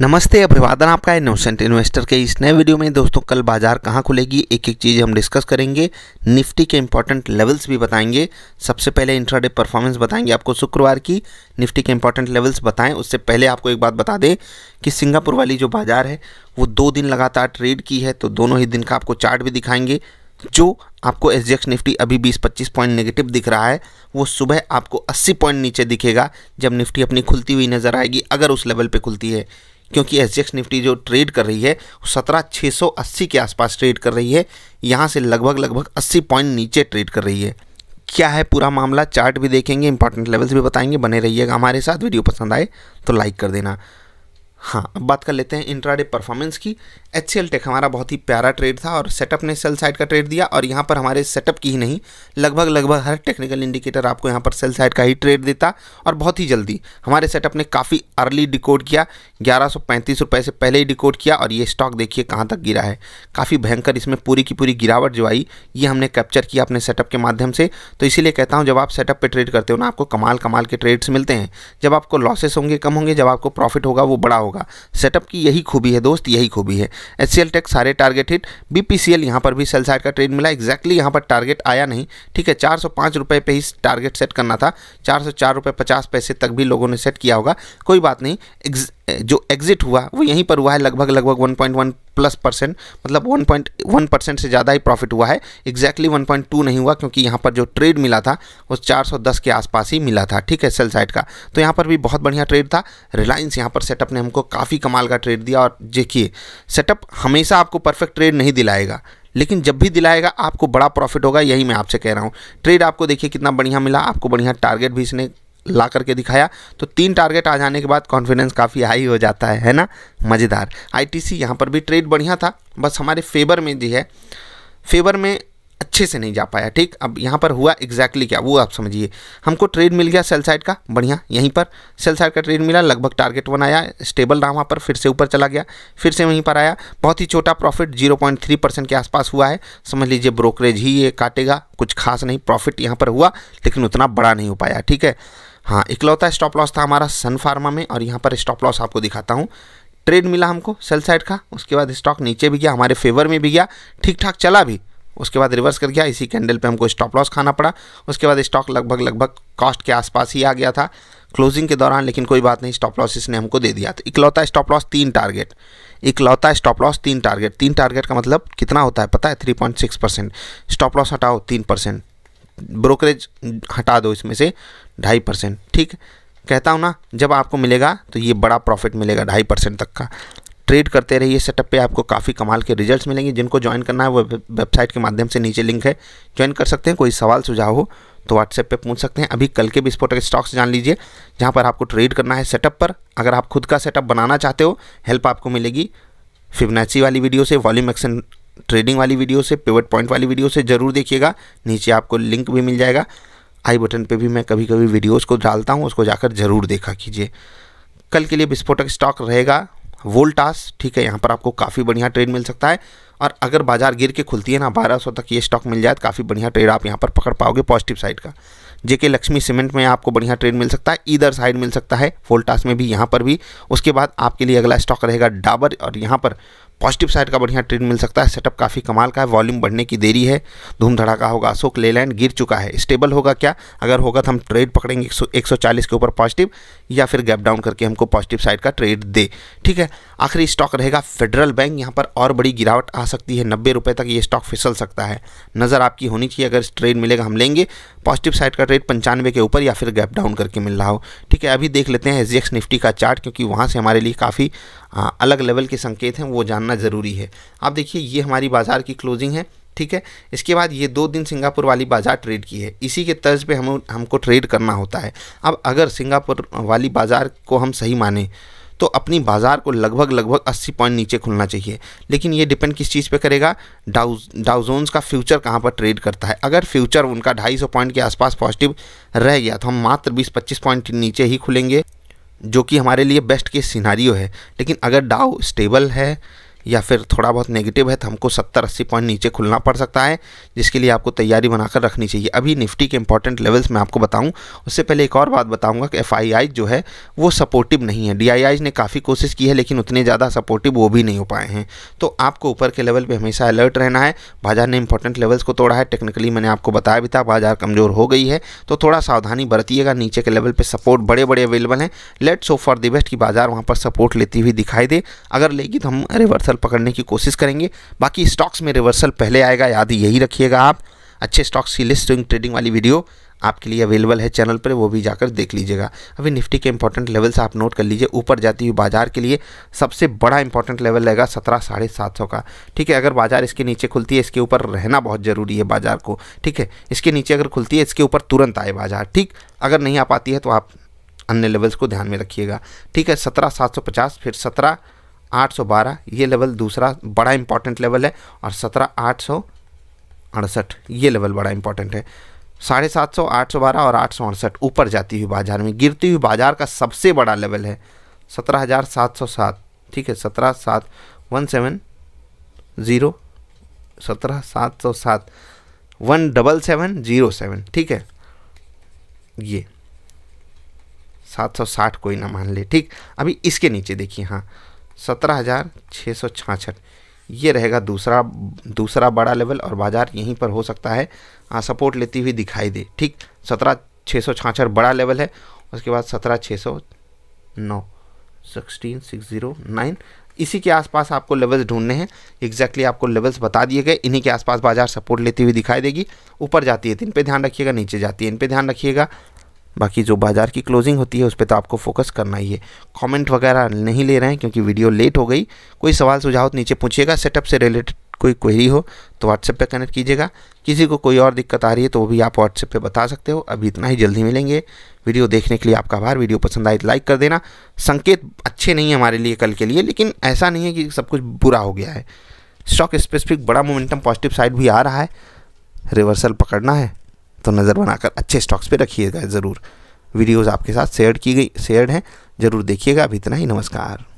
नमस्ते अभिवादन आपका इनोसेंट इन्वेस्टर के इस नए वीडियो में दोस्तों कल बाजार कहाँ खुलेगी एक एक चीज़ हम डिस्कस करेंगे निफ्टी के इंपॉर्टेंट लेवल्स भी बताएंगे सबसे पहले इंट्राडे परफॉर्मेंस बताएंगे आपको शुक्रवार की निफ्टी के इंपॉर्टेंट लेवल्स बताएं उससे पहले आपको एक बात बता दें कि सिंगापुर वाली जो बाजार है वो दो दिन लगातार ट्रेड की है तो दोनों ही दिन का आपको चार्ट भी दिखाएंगे जो आपको एस जी निफ्टी अभी 20-25 पॉइंट नेगेटिव दिख रहा है वो सुबह आपको 80 पॉइंट नीचे दिखेगा जब निफ्टी अपनी खुलती हुई नज़र आएगी अगर उस लेवल पे खुलती है क्योंकि एस निफ्टी जो ट्रेड कर रही है सत्रह छः सौ अस्सी के आसपास ट्रेड कर रही है यहाँ से लगभग लगभग अस्सी पॉइंट नीचे ट्रेड कर रही है क्या है पूरा मामला चार्ट भी देखेंगे इंपॉर्टेंट लेवल्स भी बताएंगे बने रहिएगा हमारे साथ वीडियो पसंद आए तो लाइक कर देना हाँ अब बात कर लेते हैं इंट्राडे परफॉर्मेंस की एच टेक हमारा बहुत ही प्यारा ट्रेड था और सेटअप ने सेल साइड का ट्रेड दिया और यहाँ पर हमारे सेटअप की ही नहीं लगभग लगभग हर टेक्निकल इंडिकेटर आपको यहाँ पर सेल साइड का ही ट्रेड देता और बहुत ही जल्दी हमारे सेटअप ने काफ़ी अर्ली डिकोड किया ग्यारह रुपए से पहले ही डिकोड किया और ये स्टॉक देखिए कहाँ तक गिरा है काफ़ी भयंकर इसमें पूरी की पूरी गिरावट जो आई ये हमने कैप्चर किया अपने सेटअप के माध्यम से तो इसीलिए कहता हूँ जब आप सेटअप पर ट्रेड करते हो ना आपको कमाल कमाल के ट्रेड्स मिलते हैं जब आपको लॉसेस होंगे कम होंगे जब आपको प्रॉफिट होगा वो बड़ा होगा होगा सेटअप की यही खूबी है दोस्त यही खूबी है एच सी टेक सारे target hit B P C L यहाँ पर भी सेल साइड का ट्रेड मिला एक्जैक्टली यहाँ पर टारगेट आया नहीं ठीक है चार सौ पाँच रुपये पर ही टारगेट सेट करना था चार सौ चार रुपये पचास पैसे तक भी लोगों ने सेट किया होगा कोई बात नहीं जो एग्जिट हुआ वो यहीं पर हुआ है लगभग लगभग one point one plus percent मतलब वन पॉइंट वन परसेंट से ज़्यादा ही प्रॉफिट हुआ है एग्जैक्टली वन पॉइंट टू नहीं हुआ क्योंकि यहाँ पर जो ट्रेड मिला था वो चार सौ दस के आसपास ही मिला था ठीक है सेल साइड का तो यहाँ पर भी बहुत बढ़िया ट्रेड था रिलायंस यहाँ पर सेटअप ने हमको काफ़ी कमाल का ट्रेड दिया और देखिए सेटअप हमेशा आपको परफेक्ट ट्रेड नहीं दिलाएगा लेकिन जब भी दिलाएगा आपको बड़ा प्रॉफिट होगा यही मैं आपसे कह रहा हूँ ट्रेड आपको देखिए कितना बढ़िया मिला आपको बढ़िया टारगेट भी इसने ला करके दिखाया तो तीन टारगेट आ जाने के बाद कॉन्फिडेंस काफ़ी हाई हो जाता है है ना मज़ेदार आईटीसी यहाँ पर भी ट्रेड बढ़िया था बस हमारे फेवर में जी है फेवर में अच्छे से नहीं जा पाया ठीक अब यहाँ पर हुआ एग्जैक्टली क्या वो आप समझिए हमको ट्रेड मिल गया सेल साइड का बढ़िया यहीं पर सेल साइड का ट्रेड मिला लगभग टारगेट बनाया स्टेबल रहा वहाँ पर फिर से ऊपर चला गया फिर से वहीं पर आया बहुत ही छोटा प्रॉफिट 0.3 परसेंट के आसपास हुआ है समझ लीजिए ब्रोकरेज ही ये काटेगा कुछ खास नहीं प्रॉफिट यहाँ पर हुआ लेकिन उतना बड़ा नहीं हो पाया ठीक है हाँ इकलौता स्टॉप लॉस था हमारा सन फार्मा में और यहाँ पर स्टॉप लॉस आपको दिखाता हूँ ट्रेड मिला हमको सेल साइड का उसके बाद स्टॉक नीचे भी गया हमारे फेवर में भी गया ठीक ठाक चला भी उसके बाद रिवर्स कर गया इसी कैंडल पे हमको स्टॉप लॉस खाना पड़ा उसके बाद स्टॉक लगभग लगभग कॉस्ट के आसपास ही आ गया था क्लोजिंग के दौरान लेकिन कोई बात नहीं स्टॉप लॉस इसने हमको दे दिया तो इकलौता स्टॉप लॉस तीन टारगेट इकलौता स्टॉप लॉस तीन टारगेट तीन टारगेट का मतलब कितना होता है पता है three point six percent stop loss हटाओ तीन परसेंट ब्रोकरेज हटा दो इसमें से ढाई परसेंट ठीक कहता हूँ ना जब आपको मिलेगा तो ये बड़ा प्रॉफिट मिलेगा ढाई परसेंट तक का ट्रेड करते रहिए सेटअप पे आपको काफ़ी कमाल के रिजल्ट्स मिलेंगे जिनको ज्वाइन करना है वो वेबसाइट के माध्यम से नीचे लिंक है ज्वाइन कर सकते हैं कोई सवाल सुझाव हो तो व्हाट्सएप पे पूछ सकते हैं अभी कल के भी स्पोर्ट स्टॉक्स जान लीजिए जहाँ पर आपको ट्रेड करना है सेटअप पर अगर आप खुद का सेटअप बनाना चाहते हो हेल्प आपको मिलेगी फिबनेची वाली वीडियो से वॉल्यूम एक्सन ट्रेडिंग वाली वीडियो से पेवट पॉइंट वाली वीडियो से ज़रूर देखिएगा नीचे आपको लिंक भी मिल जाएगा आई बटन पे भी मैं कभी कभी वीडियोस को डालता हूँ उसको जाकर ज़रूर देखा कीजिए कल के लिए विस्फोटक स्टॉक रहेगा वोल्टास ठीक है यहाँ पर आपको काफ़ी बढ़िया ट्रेड मिल सकता है और अगर बाजार गिर के खुलती है ना बारह तक ये स्टॉक मिल जाए तो काफ़ी बढ़िया ट्रेड आप यहाँ पर पकड़ पाओगे पॉजिटिव साइड का जेके लक्ष्मी सीमेंट में आपको बढ़िया ट्रेड मिल सकता है इधर साइड मिल सकता है वोल्टास में भी यहाँ पर भी उसके बाद आपके लिए अगला स्टॉक रहेगा डाबर और यहाँ पर पॉजिटिव साइड का बढ़िया ट्रेंड मिल सकता है सेटअप काफ़ी कमाल का है वॉल्यूम बढ़ने की देरी है धूम धड़ाका होगा अशोक लेलैंड गिर चुका है स्टेबल होगा क्या अगर होगा तो हम ट्रेड पकड़ेंगे 140 के ऊपर पॉजिटिव या फिर गैप डाउन करके हमको पॉजिटिव साइड का ट्रेड दे ठीक है आखिरी स्टॉक रहेगा फेडरल बैंक यहाँ पर और बड़ी गिरावट आ सकती है नब्बे रुपये तक ये स्टॉक फिसल सकता है नज़र आपकी होनी चाहिए अगर ट्रेड मिलेगा हम लेंगे पॉजिटिव साइड का ट्रेड पंचानवे के ऊपर या फिर गैप डाउन करके मिल रहा हो ठीक है अभी देख लेते हैं एस निफ्टी का चार्ट क्योंकि वहाँ से हमारे लिए काफ़ी हाँ, अलग लेवल के संकेत हैं वो जानना ज़रूरी है आप देखिए ये हमारी बाज़ार की क्लोजिंग है ठीक है इसके बाद ये दो दिन सिंगापुर वाली बाज़ार ट्रेड की है इसी के तर्ज पे हम हमको ट्रेड करना होता है अब अगर सिंगापुर वाली बाज़ार को हम सही माने तो अपनी बाज़ार को लगभग लगभग 80 पॉइंट नीचे खुलना चाहिए लेकिन ये डिपेंड किस चीज़ पे करेगा डाउज डाउजोन्स का फ्यूचर कहाँ पर ट्रेड करता है अगर फ्यूचर उनका 250 पॉइंट के आसपास पॉजिटिव रह गया तो हम मात्र 20-25 पॉइंट नीचे ही खुलेंगे जो कि हमारे लिए बेस्ट केस सिनारियो है लेकिन अगर डाउ स्टेबल है या फिर थोड़ा बहुत नेगेटिव है तो हमको सत्तर अस्सी पॉइंट नीचे खुलना पड़ सकता है जिसके लिए आपको तैयारी बनाकर रखनी चाहिए अभी निफ्टी के इंपॉर्टेंट लेवल्स मैं आपको बताऊं उससे पहले एक और बात बताऊंगा कि एफ जो है वो सपोर्टिव नहीं है डी ने काफ़ी कोशिश की है लेकिन उतने ज़्यादा सपोर्टिव वो भी नहीं हो पाए हैं तो आपको ऊपर के लेवल पर हमेशा अलर्ट रहना है बाजार ने इंपॉर्टेंट लेवल्स को तोड़ा है टेक्निकली मैंने आपको बताया भी था बाजार कमज़ोर हो गई है तो थोड़ा सावधानी बरतिएगा नीचे के लेवल पर सपोर्ट बड़े बड़े अवेलेबल हैं let's hope for the best की बाजार वहाँ पर सपोर्ट लेती हुई दिखाई दे अगर लेगी तो हम रिवर्स रिवर्सल पकड़ने की कोशिश करेंगे बाकी स्टॉक्स में रिवर्सल पहले आएगा याद यही रखिएगा आप अच्छे स्टॉक्स की लिस्ट ट्रेडिंग वाली वीडियो आपके लिए अवेलेबल है चैनल पर वो भी जाकर देख लीजिएगा अभी निफ्टी के इंपॉर्टेंट लेवल्स आप नोट कर लीजिए ऊपर जाती हुई बाजार के लिए सबसे बड़ा इंपॉर्टेंट लेवल रहेगा सत्रह साढ़े सात सौ का ठीक है अगर बाजार इसके नीचे खुलती है इसके ऊपर रहना बहुत ज़रूरी है बाजार को ठीक है इसके नीचे अगर खुलती है इसके ऊपर तुरंत आए बाजार ठीक अगर नहीं आ पाती है तो आप अन्य लेवल्स को ध्यान में रखिएगा ठीक है सत्रह सात सौ पचास फिर सत्रह 812 ये लेवल दूसरा बड़ा इंपॉर्टेंट लेवल है और सत्रह आठ सौ अड़सठ ये लेवल बड़ा इंपॉर्टेंट है साढ़े सात सौ आठ सौ बारह और आठ सौ अड़सठ ऊपर जाती हुई बाजार में गिरती हुई बाजार का सबसे बड़ा लेवल है सत्रह हज़ार सात सौ सात ठीक है सत्रह सात वन सेवन ज़ीरो सत्रह सात सौ सात one double seven zero seven ठीक है ये सात सौ साठ कोई ना मान ले ठीक अभी इसके नीचे देखिए हाँ सत्रह हज़ार छः सौ छाछठ ये रहेगा दूसरा दूसरा बड़ा लेवल और बाज़ार यहीं पर हो सकता है आ, हाँ, सपोर्ट लेती हुई दिखाई दे ठीक सत्रह छः सौ छाछठ बड़ा लेवल है उसके बाद सत्रह छः सौ नौ सिक्सटीन सिक्स ज़ीरो नाइन इसी के आसपास आपको लेवल्स ढूंढने हैं एग्जैक्टली आपको लेवल्स बता दिए गए इन्हीं के आसपास बाजार सपोर्ट लेती हुई दिखाई देगी ऊपर जाती है तो इन पर ध्यान रखिएगा नीचे जाती है इन पर ध्यान रखिएगा बाकी जो बाज़ार की क्लोजिंग होती है उस पर तो आपको फोकस करना ही है कमेंट वगैरह नहीं ले रहे हैं क्योंकि वीडियो लेट हो गई कोई सवाल सुझाव नीचे पूछिएगा सेटअप से रिलेटेड कोई क्वेरी हो तो व्हाट्सएप पे कनेक्ट कीजिएगा किसी को कोई और दिक्कत आ रही है तो वो भी आप व्हाट्सएप पे बता सकते हो अभी इतना ही जल्दी मिलेंगे वीडियो देखने के लिए आपका आभार वीडियो पसंद आए तो लाइक कर देना संकेत अच्छे नहीं है हमारे लिए कल के लिए लेकिन ऐसा नहीं है कि सब कुछ बुरा हो गया है स्टॉक स्पेसिफिक बड़ा मोमेंटम पॉजिटिव साइड भी आ रहा है रिवर्सल पकड़ना है तो नज़र बनाकर अच्छे स्टॉक्स पे रखिएगा ज़रूर वीडियोज़ आपके साथ शेयर की गई शेयर हैं ज़रूर देखिएगा अभी इतना ही नमस्कार